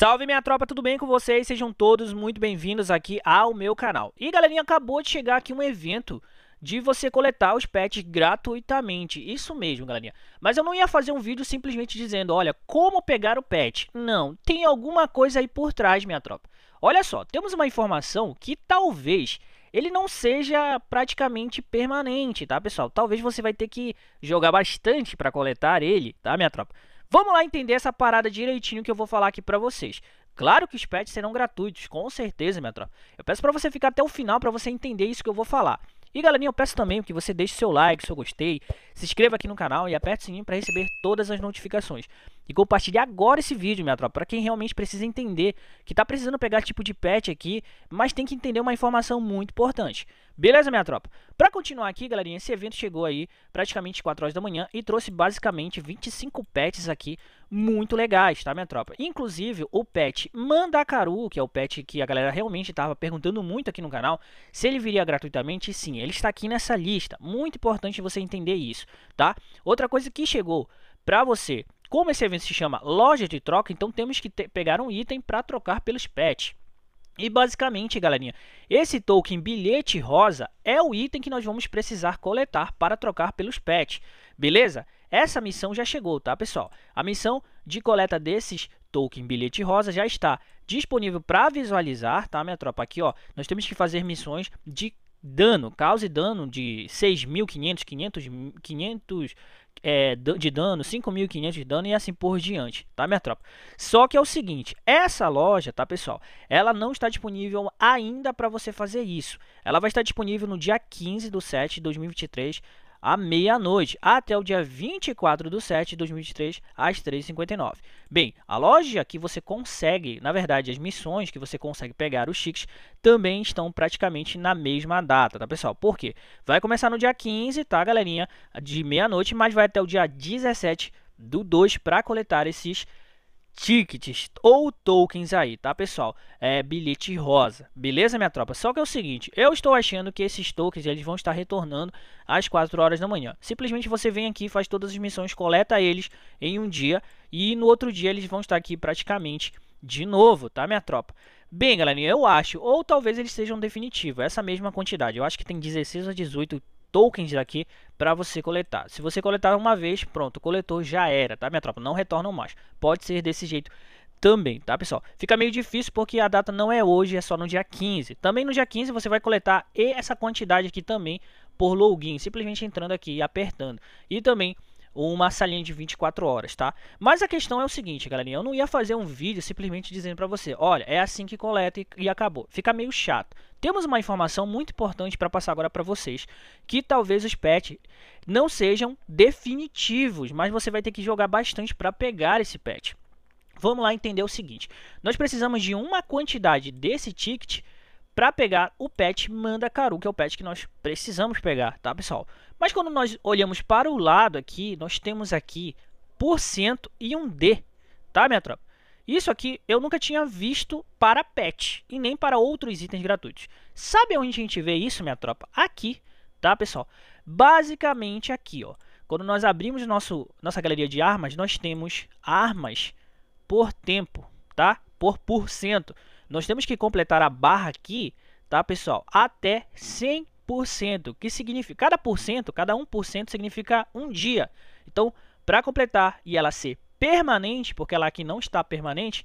Salve minha tropa, tudo bem com vocês? Sejam todos muito bem-vindos aqui ao meu canal. E galerinha, acabou de chegar aqui um evento de você coletar os pets gratuitamente. Isso mesmo, galerinha. Mas eu não ia fazer um vídeo simplesmente dizendo, olha, como pegar o pet. Não, tem alguma coisa aí por trás, minha tropa. Olha só, temos uma informação que talvez ele não seja praticamente permanente, tá, pessoal? Talvez você vai ter que jogar bastante para coletar ele, tá, minha tropa? Vamos lá entender essa parada direitinho que eu vou falar aqui para vocês. Claro que os pets serão gratuitos, com certeza, minha tropa. Eu peço para você ficar até o final para você entender isso que eu vou falar. E galerinha, eu peço também que você deixe seu like, seu gostei, se inscreva aqui no canal e aperte o sininho para receber todas as notificações. E compartilhe agora esse vídeo, minha tropa, para quem realmente precisa entender, que tá precisando pegar tipo de pet aqui, mas tem que entender uma informação muito importante. Beleza, minha tropa? Para continuar aqui, galerinha, esse evento chegou aí praticamente 4 horas da manhã e trouxe basicamente 25 pets aqui muito legais, tá, minha tropa? Inclusive, o pet Mandakaru, que é o pet que a galera realmente estava perguntando muito aqui no canal, se ele viria gratuitamente, sim, ele está aqui nessa lista. Muito importante você entender isso, tá? Outra coisa que chegou para você como esse evento se chama loja de troca, então temos que pegar um item para trocar pelos pets. E basicamente, galerinha, esse token bilhete rosa é o item que nós vamos precisar coletar para trocar pelos pets, beleza? Essa missão já chegou, tá, pessoal? A missão de coleta desses token bilhete rosa já está disponível para visualizar, tá, minha tropa? Aqui, ó, nós temos que fazer missões de dano, cause dano de 6.500, 500, 500 é, de dano, 5.500 de dano e assim por diante, tá minha tropa? Só que é o seguinte, essa loja, tá pessoal, ela não está disponível ainda para você fazer isso. Ela vai estar disponível no dia 15 do 7 de 2023 à meia-noite, até o dia 24 de 7 de 2023, às 3h59. Bem, a loja que você consegue, na verdade, as missões que você consegue pegar os Chics também estão praticamente na mesma data, tá pessoal? Por quê? Vai começar no dia 15, tá galerinha? De meia-noite, mas vai até o dia 17 do 2 para coletar esses tickets ou tokens aí, tá pessoal? É bilhete rosa, beleza minha tropa? Só que é o seguinte, eu estou achando que esses tokens eles vão estar retornando às 4 horas da manhã. Simplesmente você vem aqui, faz todas as missões, coleta eles em um dia e no outro dia eles vão estar aqui praticamente de novo, tá minha tropa? Bem, galerinha, eu acho, ou talvez eles sejam definitivos, essa mesma quantidade. Eu acho que tem 16 a 18 tokens daqui para você coletar. Se você coletar uma vez, pronto, o coletor já era, tá, minha tropa? Não retornam mais. Pode ser desse jeito também, tá, pessoal? Fica meio difícil porque a data não é hoje, é só no dia 15. Também no dia 15 você vai coletar e essa quantidade aqui também por login, simplesmente entrando aqui e apertando. E também uma salinha de 24 horas, tá? Mas a questão é o seguinte, galerinha, eu não ia fazer um vídeo simplesmente dizendo para você, olha, é assim que coleta e, e acabou. Fica meio chato. Temos uma informação muito importante para passar agora para vocês, que talvez os pets não sejam definitivos, mas você vai ter que jogar bastante para pegar esse pet. Vamos lá entender o seguinte, nós precisamos de uma quantidade desse ticket para pegar o pet manda caru, que é o pet que nós precisamos pegar, tá pessoal? Mas quando nós olhamos para o lado aqui, nós temos aqui por cento e um D, tá minha tropa? Isso aqui eu nunca tinha visto para pet e nem para outros itens gratuitos. Sabe onde a gente vê isso, minha tropa? Aqui, tá pessoal? Basicamente aqui, ó. Quando nós abrimos nosso, nossa galeria de armas, nós temos armas por tempo, tá? Por por cento. Nós temos que completar a barra aqui, tá, pessoal? Até 100%, que significa cada por cento, cada 1% significa um dia. Então, para completar e ela ser permanente, porque ela aqui não está permanente,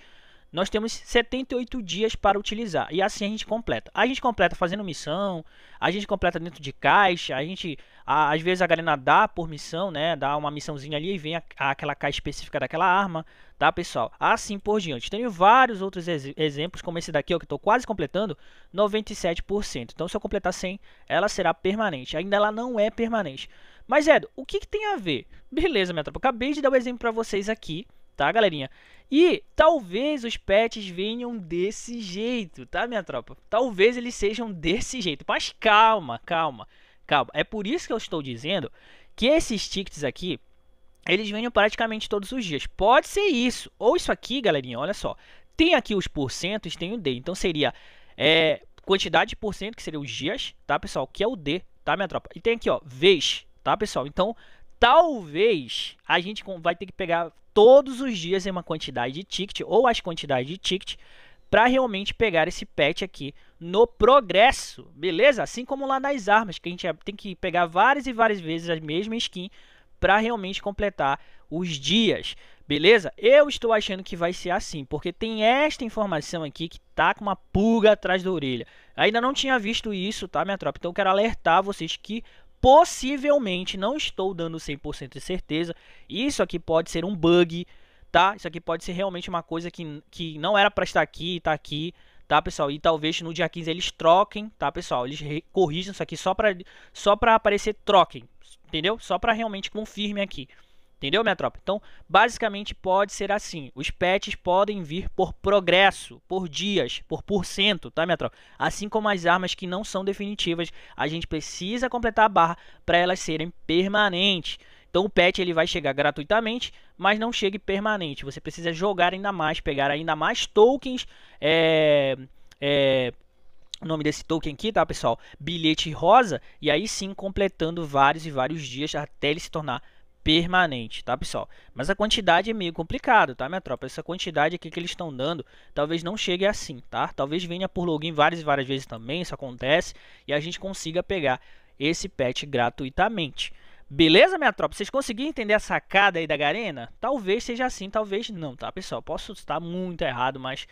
nós temos 78 dias para utilizar. E assim a gente completa. A gente completa fazendo missão, a gente completa dentro de caixa, a gente a, às vezes a galera dá por missão, né? Dá uma missãozinha ali e vem a, a, aquela caixa específica daquela arma, tá, pessoal? Assim por diante. Tenho vários outros ex exemplos, como esse daqui, ó, que eu tô quase completando, 97%. Então, se eu completar 100, ela será permanente. Ainda ela não é permanente. Mas, Edo, o que, que tem a ver? Beleza, minha tropa, acabei de dar o um exemplo para vocês aqui, tá, galerinha? E talvez os pets venham desse jeito, tá, minha tropa? Talvez eles sejam desse jeito, mas calma, calma. Calma, é por isso que eu estou dizendo que esses tickets aqui, eles vendem praticamente todos os dias. Pode ser isso, ou isso aqui, galerinha, olha só. Tem aqui os porcentos, tem o D. Então seria é, quantidade de porcento, que seria os dias, tá, pessoal? Que é o D, tá, minha tropa? E tem aqui, ó, vez, tá, pessoal? Então, talvez a gente vai ter que pegar todos os dias em uma quantidade de ticket, ou as quantidades de ticket, para realmente pegar esse pet aqui no progresso, beleza? Assim como lá nas armas, que a gente é, tem que pegar várias e várias vezes a mesma skin para realmente completar os dias, beleza? Eu estou achando que vai ser assim, porque tem esta informação aqui que tá com uma pulga atrás da orelha. Ainda não tinha visto isso, tá, minha tropa? Então quero alertar vocês que possivelmente, não estou dando 100% de certeza, isso aqui pode ser um bug, tá? Isso aqui pode ser realmente uma coisa que, que não era para estar aqui e tá aqui, tá, pessoal? E talvez no dia 15 eles troquem, tá, pessoal? Eles corrijam isso aqui só para só para aparecer troquem, entendeu? Só para realmente confirme aqui. Entendeu, minha tropa? Então, basicamente pode ser assim. Os pets podem vir por progresso, por dias, por porcento, tá, minha tropa? Assim como as armas que não são definitivas, a gente precisa completar a barra para elas serem permanentes. Então o patch ele vai chegar gratuitamente, mas não chegue permanente. Você precisa jogar ainda mais, pegar ainda mais tokens. É, é, o nome desse token aqui, tá, pessoal? Bilhete rosa. E aí sim, completando vários e vários dias até ele se tornar permanente, tá, pessoal? Mas a quantidade é meio complicado, tá, minha tropa? Essa quantidade aqui que eles estão dando, talvez não chegue assim, tá? Talvez venha por login várias e várias vezes também, isso acontece. E a gente consiga pegar esse patch gratuitamente. Beleza, minha tropa? Vocês conseguiram entender a sacada aí da Garena? Talvez seja assim, talvez não, tá, pessoal? Posso estar muito errado, mas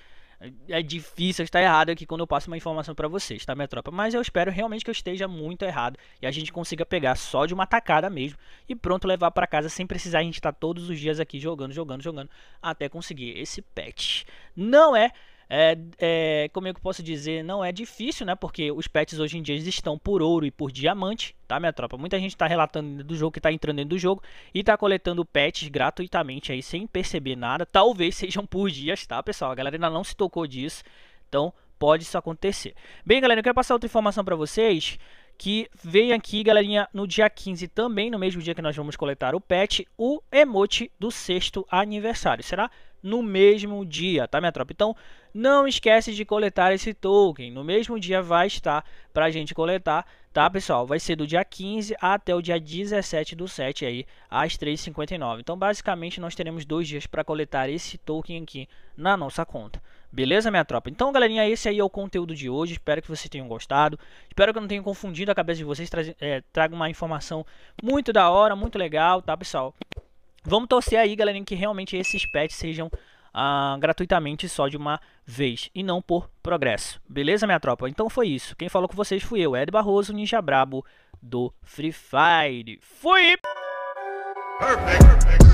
é difícil estar errado aqui quando eu passo uma informação para vocês, tá, minha tropa? Mas eu espero realmente que eu esteja muito errado e a gente consiga pegar só de uma tacada mesmo e pronto, levar para casa sem precisar a gente estar tá todos os dias aqui jogando, jogando, jogando até conseguir esse patch. Não é é, é, como é eu posso dizer, não é difícil, né? Porque os pets hoje em dia estão por ouro e por diamante, tá, minha tropa? Muita gente está relatando do jogo, que está entrando dentro do jogo e está coletando pets gratuitamente aí, sem perceber nada. Talvez sejam por dias, tá, pessoal? A galera ainda não se tocou disso, então pode isso acontecer. Bem, galera, eu quero passar outra informação para vocês que vem aqui, galerinha, no dia 15 também, no mesmo dia que nós vamos coletar o pet, o emote do sexto aniversário. Será no mesmo dia, tá minha tropa? Então não esquece de coletar esse token, no mesmo dia vai estar para gente coletar, tá pessoal? Vai ser do dia 15 até o dia 17 do 7 aí, às 3h59. Então basicamente nós teremos dois dias para coletar esse token aqui na nossa conta. Beleza, minha tropa? Então, galerinha, esse aí é o conteúdo de hoje. Espero que vocês tenham gostado. Espero que eu não tenha confundido a cabeça de vocês. Tra eh, traga uma informação muito da hora, muito legal, tá, pessoal? Vamos torcer aí, galerinha, que realmente esses pets sejam ah, gratuitamente só de uma vez e não por progresso. Beleza, minha tropa? Então foi isso. Quem falou com vocês fui eu, Ed Barroso, Ninja Brabo do Free Fire. Fui! Perfect, perfect.